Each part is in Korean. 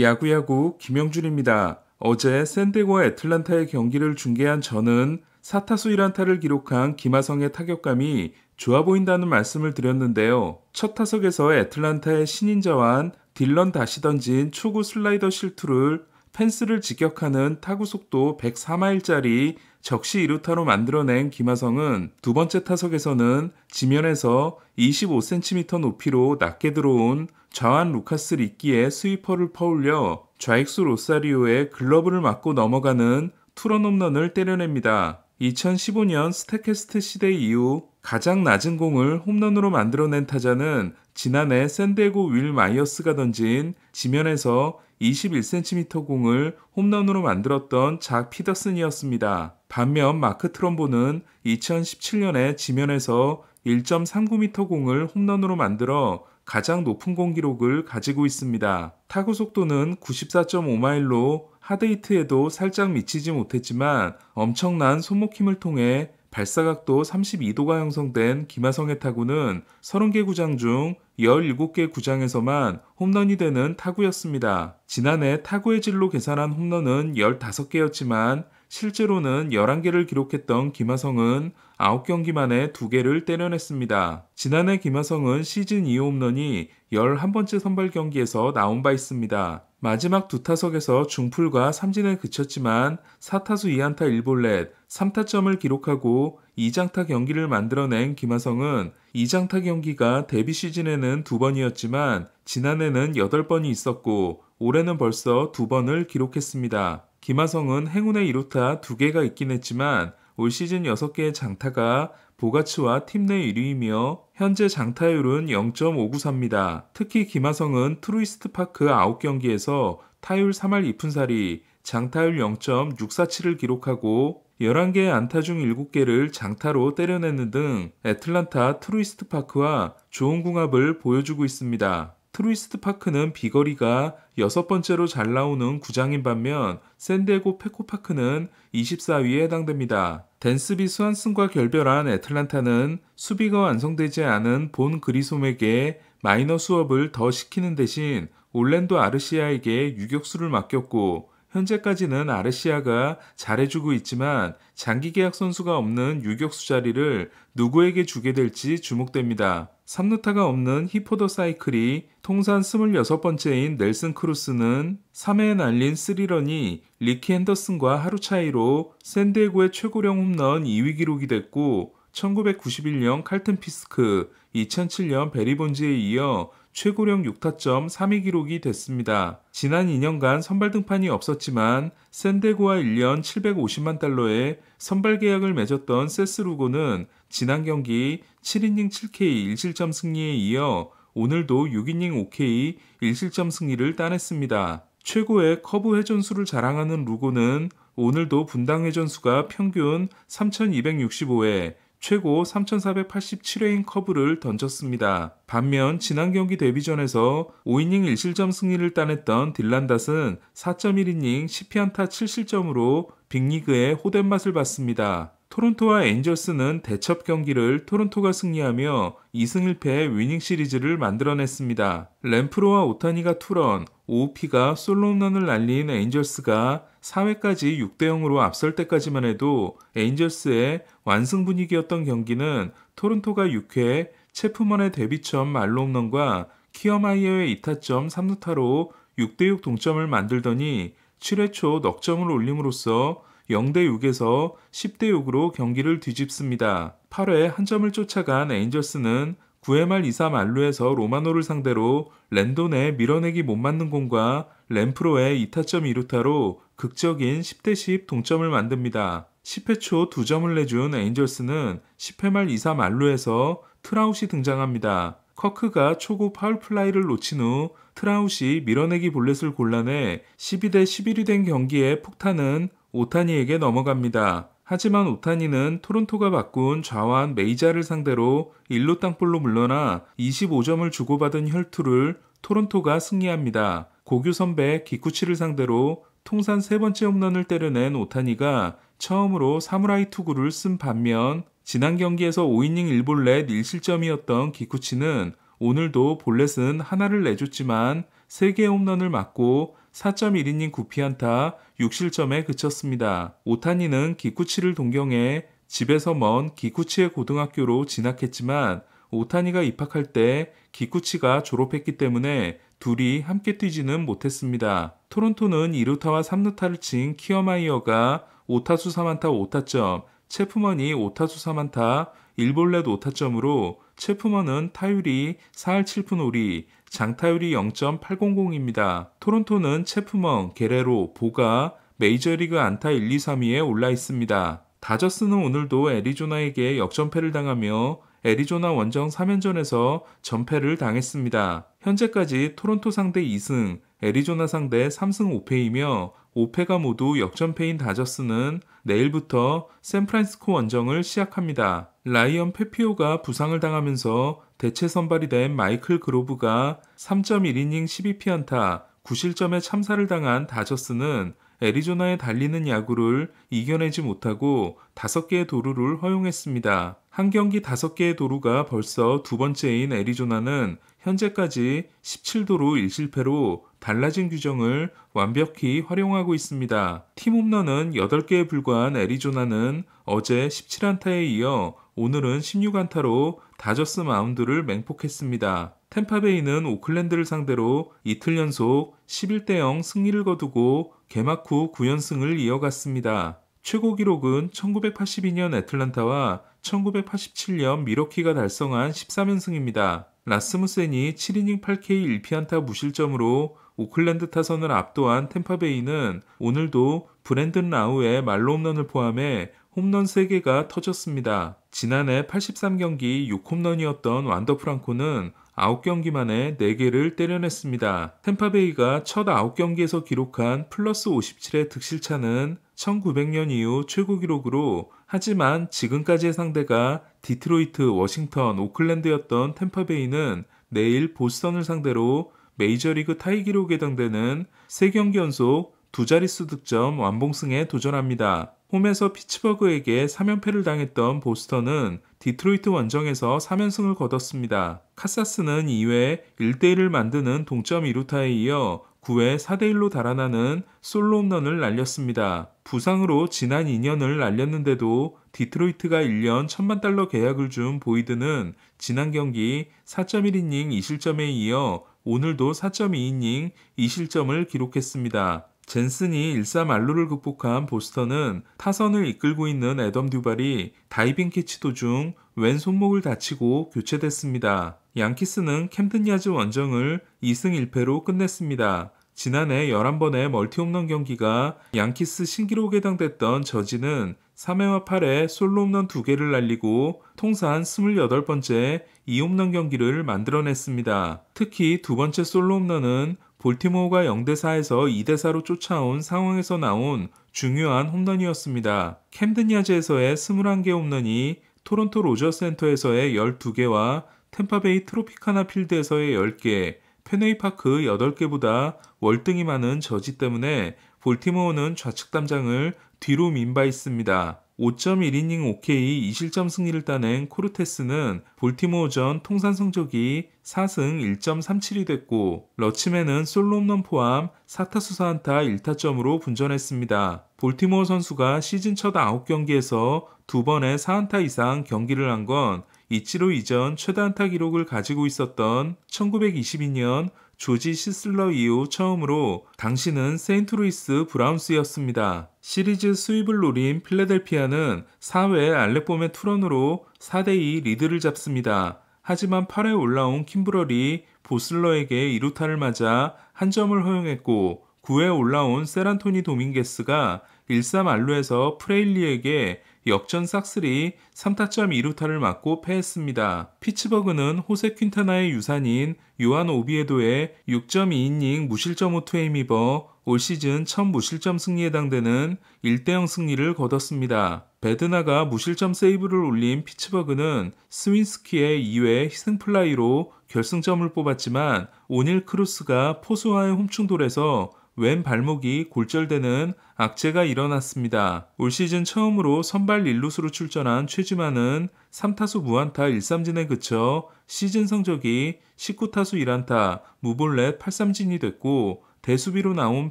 야구야구 김영준입니다. 어제 샌디고와 애틀란타의 경기를 중계한 저는 사타수 1안타를 기록한 김하성의 타격감이 좋아 보인다는 말씀을 드렸는데요. 첫 타석에서 애틀란타의 신인자완 딜런 다시 던진 초구 슬라이더 실투를 펜스를 직격하는 타구 속도 104마일짜리 적시 이루타로 만들어낸 김하성은 두 번째 타석에서는 지면에서 25cm 높이로 낮게 들어온 좌완 루카스 리끼의 스위퍼를 퍼올려 좌익수 로사리오의 글러브를 맞고 넘어가는 투런 홈런을 때려냅니다. 2015년 스테캐스트 시대 이후 가장 낮은 공을 홈런으로 만들어낸 타자는 지난해 샌디에고 윌 마이어스가 던진 지면에서 21cm 공을 홈런으로 만들었던 작 피더슨이었습니다. 반면 마크 트럼보는 2017년에 지면에서 1.39m 공을 홈런으로 만들어 가장 높은 공 기록을 가지고 있습니다. 타구 속도는 94.5마일로 하드히트에도 살짝 미치지 못했지만 엄청난 손목 힘을 통해 발사각도 32도가 형성된 김하성의 타구는 30개 구장 중 17개 구장에서만 홈런이 되는 타구였습니다. 지난해 타구의 질로 계산한 홈런은 15개였지만 실제로는 11개를 기록했던 김하성은 9경기 만에 2개를 때려냈습니다. 지난해 김하성은 시즌 2 홈런이 11번째 선발 경기에서 나온 바 있습니다. 마지막 두 타석에서 중풀과 삼진을 그쳤지만 4타수 2안타 1볼넷 3타점을 기록하고 2장타 경기를 만들어낸 김하성은 2장타 경기가 데뷔 시즌에는 두 번이었지만 지난해는 8번이 있었고 올해는 벌써 두 번을 기록했습니다. 김하성은 행운의 1루타 2개가 있긴 했지만 올 시즌 6개의 장타가 보가츠와 팀 내 1위이며 현재 장타율은 0.593입니다. 특히 김하성은 트루이스트 파크 9경기에서 타율 3할 2푼 4리, 장타율 0.647을 기록하고 11개의 안타 중 7개를 장타로 때려내는 등 애틀란타 트루이스트 파크와 좋은 궁합을 보여주고 있습니다. 트루이스트 파크는 비거리가 여섯 번째로 잘 나오는 구장인 반면 샌디에고 페코파크는 24위에 해당됩니다. 댄스비 수완승과 결별한 애틀란타는 수비가 완성되지 않은 본 그리솜에게 마이너 수업을 더 시키는 대신 올랜도 아르시아에게 유격수를 맡겼고 현재까지는 아르시아가 잘해주고 있지만 장기 계약 선수가 없는 유격수 자리를 누구에게 주게 될지 주목됩니다. 3루타가 없는 히포더 사이클이 통산 26번째인 넬슨 크루스는 3회에 날린 3런이 리키 핸더슨과 하루 차이로 샌디에고의 최고령 홈런 2위 기록이 됐고 1991년 칼튼 피스크, 2007년 베리본즈에 이어 최고령 6타점 3위 기록이 됐습니다. 지난 2년간 선발 등판이 없었지만 샌데고와 1년 750만 달러에 선발 계약을 맺었던 세스루고는 지난 경기 7이닝 7K 1실점 승리에 이어 오늘도 6이닝 5K 1실점 승리를 따냈습니다. 최고의 커브 회전수를 자랑하는 루고는 오늘도 분당 회전수가 평균 3265회, 최고 3,487회인 커브를 던졌습니다. 반면 지난 경기 데뷔전에서 5이닝 1실점 승리를 따냈던 딜란닷은 4.1이닝 10피안타 7실점으로 빅리그의 호된 맛을 봤습니다. 토론토와 엔저스는 대첩 경기를 토론토가 승리하며 2승 1패 의 위닝 시리즈를 만들어냈습니다. 램프로와 오타니가 투런, 오우피가 솔로 홈런을 날린 엔저스가 4회까지 6대 0으로 앞설 때까지만 해도 에인절스의 완승 분위기였던 경기는 토론토가 6회 체프먼의 데뷔점 말로홈런과 키어마이어의 이타점 3루타로 6대6 동점을 만들더니 7회 초 넉점을 올림으로써 0대6에서 10대6으로 경기를 뒤집습니다. 8회 한 점을 쫓아간 에인절스는 9회 말 2, 사 알루에서 로마노를 상대로 랜돈의 밀어내기 못 맞는 공과 램프로의 2타점 2루타로 극적인 10대10 동점을 만듭니다. 10회 초 2점을 내준 에인절스는 10회 말 2사 말루에서 트라우시 등장합니다. 커크가 초구 파울 플라이를 놓친 후트라우시 밀어내기 볼넷을 골라내 12대 11이 된경기에 폭탄은 오타니에게 넘어갑니다. 하지만 오타니는 토론토가 바꾼 좌완 메이자를 상대로 1루 땅볼로 물러나 25점을 주고받은 혈투를 토론토가 승리합니다. 고규 선배 기쿠치를 상대로 통산 세 번째 홈런을 때려낸 오타니가 처음으로 사무라이 투구를 쓴 반면 지난 경기에서 5이닝 1볼넷 1실점이었던 기쿠치는 오늘도 볼넷은 하나를 내줬지만 3개의 홈런을 맞고 4.1이닝 9피안타 6실점에 그쳤습니다. 오타니는 기쿠치를 동경해 집에서 먼 기쿠치의 고등학교로 진학했지만 오타니가 입학할 때 기쿠치가 졸업했기 때문에 둘이 함께 뛰지는 못했습니다. 토론토는 2루타와 3루타를 친 키어마이어가 5타수 3안타 5타점, 체프먼이 5타수 3안타, 1볼넷 5타점으로 체프먼은 타율이 4할 7푼 5리, 장타율이 0.800입니다. 토론토는 체프먼, 게레로, 보가, 메이저리그 안타 1, 2, 3위에 올라 있습니다. 다저스는 오늘도 애리조나에게 역전패를 당하며 애리조나 원정 3연전에서 전패를 당했습니다. 현재까지 토론토 상대 2승, 애리조나 상대 3승 5패이며 5패가 모두 역전패인 다저스는 내일부터 샌프란시스코 원정을 시작합니다. 라이언 페피오가 부상을 당하면서 대체 선발이 된 마이클 그로브가 3.1이닝 12피안타 9실점에 참사를 당한 다저스는 애리조나에 달리는 야구를 이겨내지 못하고 5개의 도루를 허용했습니다. 한 경기 5개의 도루가 벌써 두 번째인 애리조나는 현재까지 17도루 1실패로 달라진 규정을 완벽히 활용하고 있습니다. 팀 홈런은 8개에 불과한 애리조나는 어제 17안타에 이어 오늘은 16안타로 다저스 마운드를 맹폭했습니다. 템파베이는 오클랜드를 상대로 이틀 연속 11대 0 승리를 거두고 개막 후 9연승을 이어갔습니다. 최고 기록은 1982년 애틀란타와 1987년 미러키가 달성한 13연승입니다. 라스무센이 7이닝 8K 1피안타 무실점으로 오클랜드 타선을 압도한 템파베이는 오늘도 브랜든 라우의 말로 홈런을 포함해 홈런 3개가 터졌습니다. 지난해 83경기 6홈런이었던 완더 프랑코는 9경기 만에 4개를 때려냈습니다. 템파베이가 첫 9경기에서 기록한 플러스 57의 득실차는 1900년 이후 최고 기록으로 하지만 지금까지의 상대가 디트로이트, 워싱턴, 오클랜드였던 템파베이는 내일 보스턴을 상대로 메이저리그 타이 기록에 해당되는 3경기 연속 두 자릿수 득점 완봉승에 도전합니다. 홈에서 피츠버그에게 3연패를 당했던 보스턴은 디트로이트 원정에서 3연승을 거뒀습니다. 카사스는 2회 1대1을 만드는 동점 2루타에 이어 9회 4대1로 달아나는 솔로 홈런을 날렸습니다. 부상으로 지난 2년을 날렸는데도 디트로이트가 1년 1천만 달러 계약을 준 보이드는 지난 경기 4.1이닝 2실점에 이어 오늘도 4.2이닝 2실점을 기록했습니다. 젠슨이 1사말루를 극복한 보스턴은 타선을 이끌고 있는 에덤 듀발이 다이빙 캐치 도중 왼 손목을 다치고 교체됐습니다. 양키스는 캠든 야즈 원정을 2승 1패로 끝냈습니다. 지난해 11번의 멀티홈런 경기가 양키스 신기록에 해당됐던 저지는 3회와 8회 솔로 홈런 2개를 날리고 통산 28번째 2홈런 경기를 만들어냈습니다. 특히 두 번째 솔로 홈런은 볼티모어가 0대4에서 2대4로 쫓아온 상황에서 나온 중요한 홈런이었습니다. 캠든 야제에서의 21개 홈런이 토론토 로저 센터에서의 12개와 템파베이 트로피카나 필드에서의 10개, 페네이파크 8개보다 월등히 많은 저지 때문에 볼티모어는 좌측 담장을 뒤로 민바 있습니다. 5.1이닝 5 k 2실점 승리를 따낸 코르테스는 볼티모어전 통산 성적이 4승 1.37이 됐고 러치맨은 솔로 홈런 포함 4타수 4안타 1타점으로 분전했습니다. 볼티모어 선수가 시즌 첫 9경기에서 두 번의 4안타 이상 경기를 한건 이치로 이전 최단타 기록을 가지고 있었던 1922년 조지 시슬러 이후 처음으로 당시는 세인트루이스 브라운스였습니다. 시리즈 수입을 노린 필라델피아는 4회 알렉봄의 투런으로 4대2 리드를 잡습니다. 하지만 8회 올라온 킴브럴이 보슬러에게 2루타를 맞아 한 점을 허용했고 9회 올라온 세란토니 도밍게스가 1-3 알루에서 프레일리에게 역전 싹쓸이 3타점 2루타를 맞고 패했습니다. 피츠버그는 호세 퀸타나의 유산인 요한 오비에도의 6.2이닝 무실점 호투에 힘입어 올 시즌 첫 무실점 승리에 해당되는 1대0 승리를 거뒀습니다. 베드나가 무실점 세이브를 올린 피츠버그는 스윈스키의 2회 희생플라이로 결승점을 뽑았지만 오닐 크루스가 포수와의 홈충돌에서 왼 발목이 골절되는 악재가 일어났습니다. 올 시즌 처음으로 선발 1루수로 출전한 최지만은 3타수 무안타 1삼진에 그쳐 시즌 성적이 19타수 1안타 무볼넷 8삼진이 됐고 대수비로 나온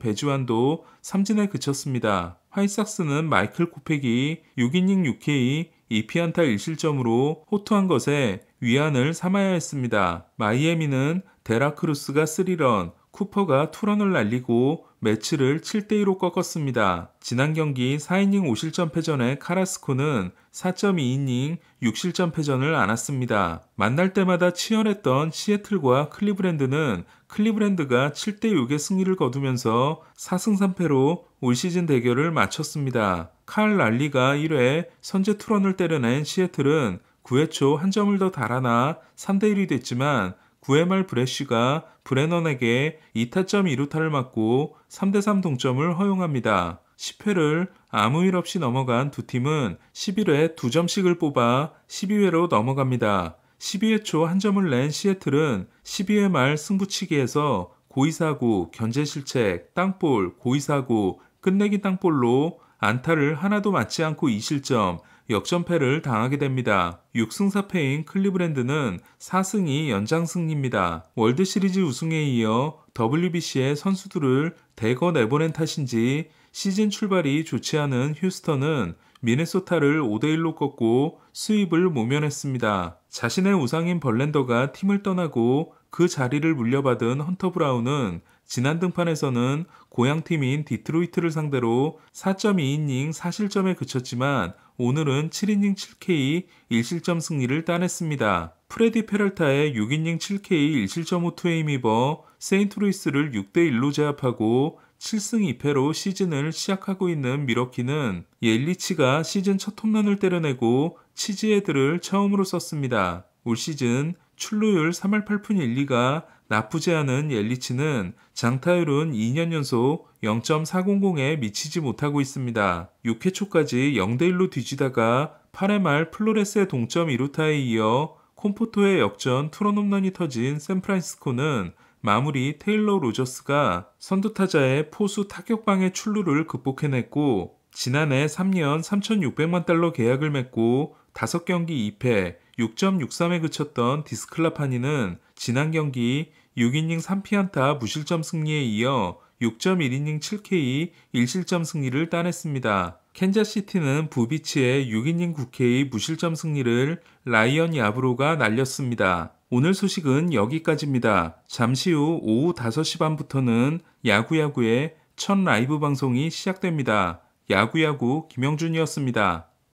배주환도 3진에 그쳤습니다. 화이삭스는 마이클 코펙이 6이닝 6K 2피안타 1실점으로 호투한 것에 위안을 삼아야 했습니다. 마이애미는 데라크루스가 3런, 쿠퍼가 투런을 날리고 매치를 7대2로 꺾었습니다. 지난 경기 4이닝 5실점 패전의 카라스코는 4.2이닝 6실점 패전을 안았습니다. 만날 때마다 치열했던 시애틀과 클리브랜드는 클리브랜드가 7대6의 승리를 거두면서 4승 3패로 올 시즌 대결을 마쳤습니다. 칼 랄리가 1회 선제 투런을 때려낸 시애틀은 9회 초 한 점을 더 달아나 3대1이 됐지만 9회말 브레쉬가 브레넌에게 2타점 2루타를 맞고 3대3 동점을 허용합니다. 10회를 아무 일 없이 넘어간 두 팀은 11회 2점씩을 뽑아 12회로 넘어갑니다. 12회 초 한 점을 낸 시애틀은 12회 말 승부치기에서 고의사구, 견제실책, 땅볼, 고의사구, 끝내기 땅볼로 안타를 하나도 맞지 않고 2실점, 역전패를 당하게 됩니다. 6승 4패인 클리브랜드는 4승이 연장 승리입니다. 월드 시리즈 우승에 이어 WBC의 선수들을 대거 내보낸 탓인지 시즌 출발이 좋지 않은 휴스턴은 미네소타를 5대1로 꺾고 수입을 모면했습니다. 자신의 우상인 벌랜더가 팀을 떠나고 그 자리를 물려받은 헌터 브라운은 지난 등판에서는 고향팀인 디트로이트를 상대로 4.2이닝 4실점에 그쳤지만 오늘은 7이닝 7K 1실점 승리를 따냈습니다. 프레디 페럴타의 6이닝 7K 1실점 5투에 힘입어 세인트루이스를 6대1로 제압하고 7승 2패로 시즌을 시작하고 있는 미러키는 옐리치가 시즌 첫 홈런을 때려내고 치즈헤드를 처음으로 썼습니다. 올 시즌 출루율 3할 8푼 1리가 나쁘지 않은 엘리치는 장타율은 2년 연속 0.400에 미치지 못하고 있습니다. 6회 초까지 0대1로 뒤지다가 8회 말 플로레스의 동점 2루타에 이어 콤포토의 역전 투런홈런이 터진 샌프란시스코는 마무리 테일러 로저스가 선두타자의 포수 타격방의 출루를 극복해냈고 지난해 3년 3,600만 달러 계약을 맺고 5경기 2패 6.63에 그쳤던 디스클라파니는 지난 경기 6이닝 3피안타 무실점 승리에 이어 6.1이닝 7K 1실점 승리를 따냈습니다. 캔자시티는 부비치의 6이닝 9K 무실점 승리를 라이언 야브로가 날렸습니다. 오늘 소식은 여기까지입니다. 잠시 후 오후 5시 반부터는 야구야구의 첫 라이브 방송이 시작됩니다. 야구야구 김영준이었습니다.